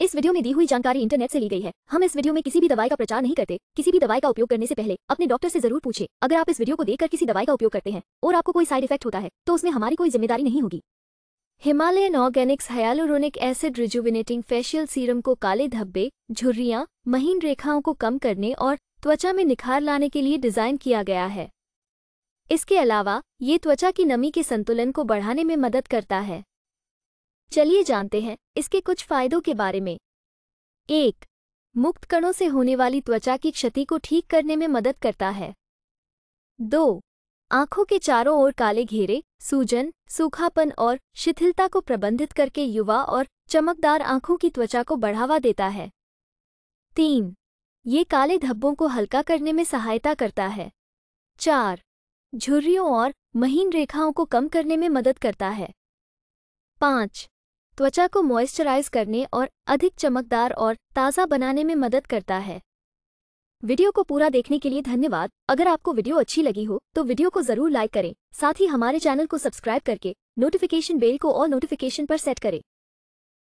इस वीडियो में दी हुई जानकारी इंटरनेट से ली गई है हम इस वीडियो में किसी भी दवाई का प्रचार नहीं करते किसी भी दवाई का उपयोग करने से पहले अपने डॉक्टर से जरूर पूछे अगर आप इस वीडियो को देखकर किसी दवाई का उपयोग करते हैं और आपको कोई साइड इफेक्ट होता है तो उसमें हमारी कोई जिम्मेदारी नहीं होगी Himalayan organics hyaluronic acid rejuvenating facial serum को काले धब्बे झुर्रिया महीन रेखाओं को कम करने और त्वचा में निखार लाने के लिए डिज़ाइन किया गया है इसके अलावा ये त्वचा की नमी के संतुलन को बढ़ाने में मदद करता है चलिए जानते हैं इसके कुछ फायदों के बारे में एक मुक्त कणों से होने वाली त्वचा की क्षति को ठीक करने में मदद करता है दो आंखों के चारों ओर काले घेरे सूजन सूखापन और शिथिलता को प्रबंधित करके युवा और चमकदार आंखों की त्वचा को बढ़ावा देता है तीन ये काले धब्बों को हल्का करने में सहायता करता है चार झुर्रियों और महीन रेखाओं को कम करने में मदद करता है पाँच त्वचा को मॉइस्चराइज करने और अधिक चमकदार और ताज़ा बनाने में मदद करता है वीडियो को पूरा देखने के लिए धन्यवाद अगर आपको वीडियो अच्छी लगी हो तो वीडियो को जरूर लाइक करें साथ ही हमारे चैनल को सब्सक्राइब करके नोटिफिकेशन बेल को और नोटिफिकेशन पर सेट करें